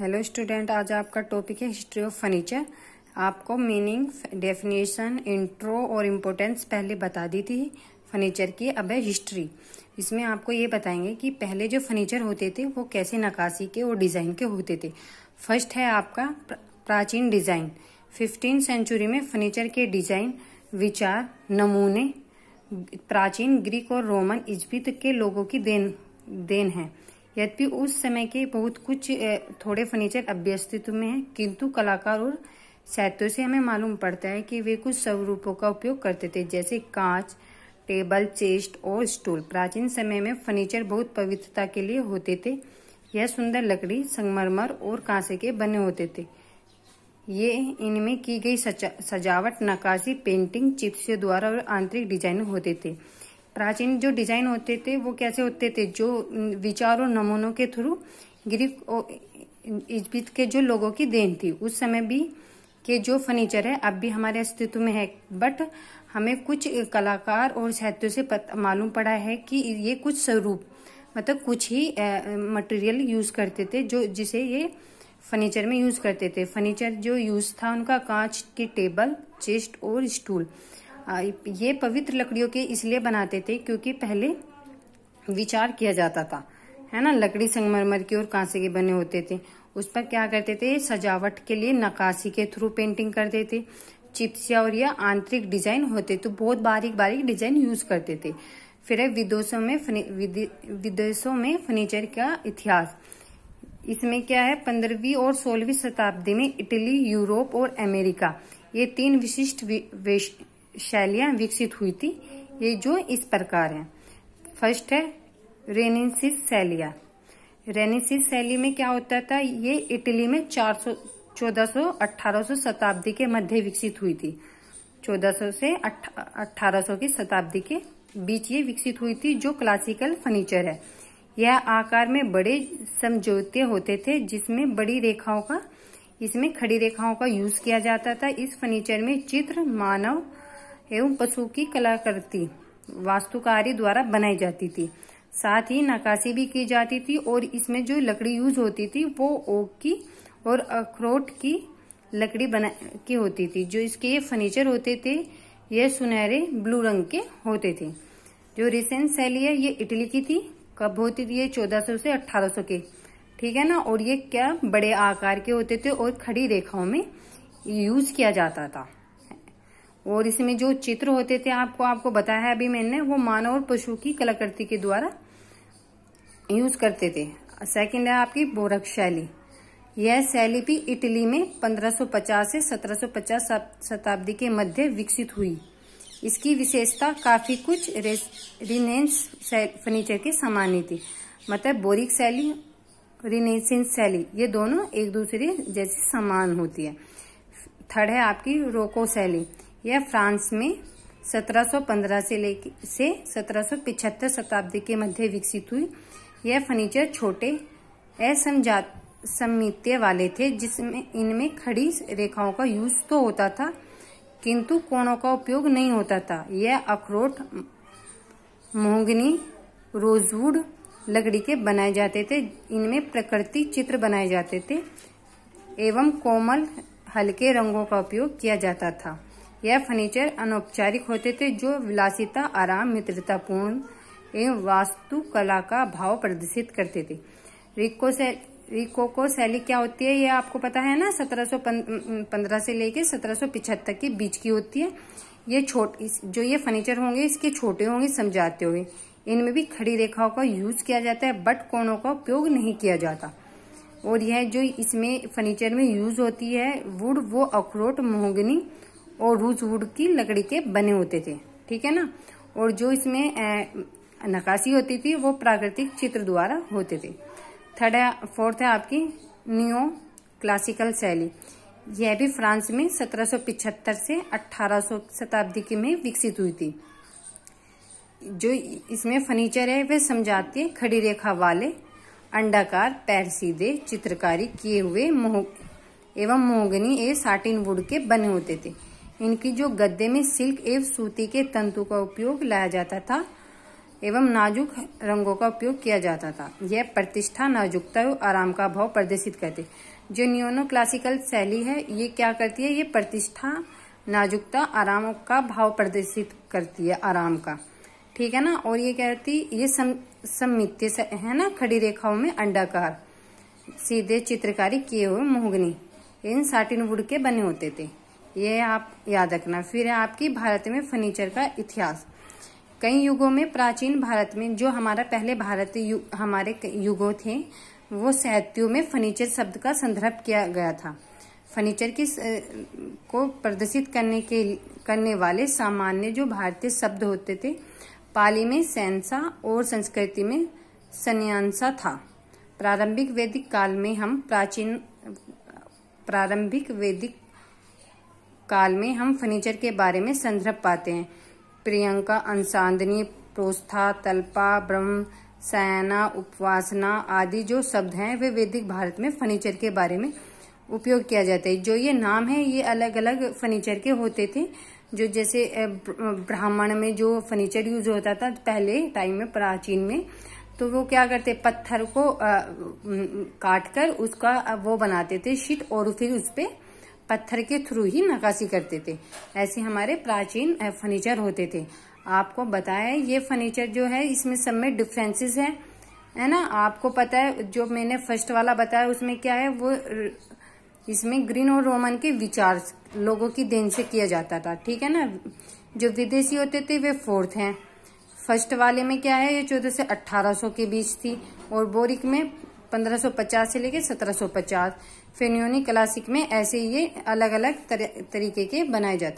hello student आज आपका topic है हिस्ट्री ऑफ फर्नीचर आपको मीनिंग डेफिनेशन इंट्रो और इम्पोर्टेंस पहले बता दी थी फर्नीचर की अब है हिस्ट्री इसमें आपको ये बताएंगे कि पहले जो फर्नीचर होते थे वो कैसे नकाशी के और डिज़ाइन के होते थे फर्स्ट है आपका प्राचीन डिज़ाइन फिफ्टीन सेंचुरी में फर्नीचर के डिज़ाइन विचार नमूने प्राचीन ग्रीक और रोमन इजबित के लोगों की देन देन है यद्यपि उस समय के बहुत कुछ थोड़े फर्नीचर अभ्य अस्तित्व में है किंतु कलाकार और साहित्यों से हमें मालूम पड़ता है कि वे कुछ स्वरूपों का उपयोग करते थे जैसे कांच टेबल चेस्ट और स्टूल प्राचीन समय में फर्नीचर बहुत पवित्रता के लिए होते थे यह सुंदर लकड़ी संगमरमर और कांसे के बने होते थे ये इनमें की गई सजावट नकाशी पेंटिंग चिप्सियों द्वारा और आंतरिक डिजाइन होते थे प्राचीन जो डिजाइन होते थे वो कैसे होते थे जो विचार और नमूनों के थ्रू ग्रीक इजबित के जो लोगों की देन थी उस समय भी के जो फर्नीचर है अब भी हमारे अस्तित्व में है बट हमें कुछ कलाकार और साहित्यों से मालूम पड़ा है कि ये कुछ स्वरूप मतलब कुछ ही मटेरियल यूज करते थे जो जिसे ये फर्नीचर में यूज करते थे फर्नीचर जो यूज था उनका कांच के टेबल चेस्ट और स्टूल ये पवित्र लकड़ियों के इसलिए बनाते थे क्योंकि पहले विचार किया जाता था है ना लकड़ी संगमरमर की और कांसे के बने होते थे उस पर क्या करते थे सजावट के लिए नकाशी के थ्रू पेंटिंग करते थे चिप्स और यह आंतरिक डिजाइन होते तो बहुत बारीक बारीक डिजाइन यूज करते थे फिर है विदेशों में विदेशों में फर्नीचर का इतिहास इसमें क्या है पंद्रहवीं और सोलहवीं शताब्दी में इटली यूरोप और अमेरिका ये तीन विशिष्ट शैलियां विकसित हुई थी ये जो इस प्रकार हैं फर्स्ट है रेनिसिस शैलिया रेनिसिस शैली में क्या होता था ये इटली में 400 1400 शताब्दी के मध्य विकसित हुई थी 1400 से 1800 की शताब्दी के बीच ये विकसित हुई थी जो क्लासिकल फर्नीचर है यह आकार में बड़े समझौते होते थे जिसमें बड़ी रेखाओं का इसमें खड़ी रेखाओं का यूज किया जाता था इस फर्नीचर में चित्र मानव एवं पशु की कलाकृति वास्तुकारी द्वारा बनाई जाती थी साथ ही नकाशी भी की जाती थी और इसमें जो लकड़ी यूज होती थी वो ओक की और अखरोट की लकड़ी बना की होती थी जो इसके ये फर्नीचर होते थे ये सुनहरे ब्लू रंग के होते थे जो रिसेंट शैली है ये इटली की थी कब होती थी ये चौदह से 1800 के ठीक है ना और ये क्या बड़े आकार के होते थे और खड़ी रेखाओं में यूज किया जाता था और इसमें जो चित्र होते थे आपको आपको बताया अभी मैंने वो मानव और पशु की कलाकृति के द्वारा यूज करते थे सेकंड है आपकी बोरक शैली यह शैली भी इटली में 1550 से 1750 शताब्दी के मध्य विकसित हुई इसकी विशेषता काफी कुछ रिनेस फर्नीचर के ही थी मतलब बोरिक शैली रिनेसेंस शैली ये दोनों एक दूसरे जैसी समान होती है थर्ड है आपकी रोको शैली यह फ्रांस में 1715 से लेके से सत्रह शताब्दी के मध्य विकसित हुई यह फर्नीचर छोटे असमजात समित्य वाले थे जिसमें इनमें खड़ी रेखाओं का यूज तो होता था किंतु कोणों का उपयोग नहीं होता था यह अखरोट मोहगनी रोजवुड लकड़ी के बनाए जाते थे इनमें प्रकृति चित्र बनाए जाते थे एवं कोमल हल्के रंगों का उपयोग किया जाता था यह फर्नीचर अनौपचारिक होते थे जो विलासिता आराम मित्रतापूर्ण एवं वास्तुकला का भाव प्रदर्शित करते थे रिको से रिकोको शैली क्या होती है ये आपको पता है ना 1715 से लेके पिछहत्तर के बीच की होती है ये छोट जो ये फर्नीचर होंगे इसके छोटे होंगे समझाते हुए इनमें भी खड़ी रेखाओं का यूज किया जाता है बट कोणों का उपयोग नहीं किया जाता और यह जो इसमें फर्नीचर में यूज होती है वुड वो अखरोट मोहगनी और रूज वुड की लकड़ी के बने होते थे ठीक है ना और जो इसमें नकाशी होती थी वो प्राकृतिक चित्र द्वारा होते थे थर्ड है फोर्थ है आपकी नियो क्लासिकल शैली यह भी फ्रांस में 1775 से 1800 शताब्दी के में विकसित हुई थी जो इसमें फर्नीचर है वह समझाते खड़ी रेखा वाले अंडाकार पैर सीधे चित्रकारी किए हुए मोह एवं मोहगनी ए साटिन वुड के बने होते थे इनकी जो गद्दे में सिल्क एवं सूती के तंतु का उपयोग लाया जाता था एवं नाजुक रंगों का उपयोग किया जाता था यह प्रतिष्ठा नाजुकता और आराम का भाव प्रदर्शित करते जो न्योनो क्लासिकल शैली है ये क्या करती है ये प्रतिष्ठा नाजुकता आराम का भाव प्रदर्शित करती है आराम का ठीक है ना और ये कहती ये सम्मित है ना खड़ी रेखाओं में अंडाकार सीधे चित्रकारी किए हुए मोहगनी इन साटिन वुड के बने होते थे ये आप याद रखना फिर है आपकी भारत में फर्नीचर का इतिहास कई युगों में प्राचीन भारत में जो हमारा पहले भारत यु, हमारे युगों थे वो साहित्यों में फर्नीचर शब्द का संदर्भ किया गया था फर्नीचर की को प्रदर्शित करने के करने वाले सामान्य जो भारतीय शब्द होते थे पाली में सैनसा और संस्कृति में सन्यांसा था प्रारंभिक वैदिक काल में हम प्राचीन प्रारंभिक वैदिक काल में हम फर्नीचर के बारे में संदर्भ पाते हैं प्रियंका अंसांदनी प्रोस्था तल्पा ब्रह्म सयाना उपवासना आदि जो शब्द हैं वे वैदिक भारत में फर्नीचर के बारे में उपयोग किया जाता है जो ये नाम है ये अलग अलग फर्नीचर के होते थे जो जैसे ब्राह्मण में जो फर्नीचर यूज होता था पहले टाइम में प्राचीन में तो वो क्या करते पत्थर को काट कर उसका वो बनाते थे शीट और फिर उस पर पत्थर के थ्रू ही नकाशी करते थे ऐसे हमारे प्राचीन फर्नीचर होते थे आपको बताया ये फर्नीचर जो है इसमें सब में डिफ्रेंसेस है है ना आपको पता है जो मैंने फर्स्ट वाला बताया उसमें क्या है वो इसमें ग्रीन और रोमन के विचार लोगों की देन से किया जाता था ठीक है ना जो विदेशी होते थे वे फोर्थ हैं फर्स्ट वाले में क्या है ये चौदह से अट्ठारह सौ के बीच थी और बोरिक में 1550 से लेकर 1750 फेन्योनी क्लासिक में ऐसे ये अलग अलग तर, तरीके के बनाए जाते हैं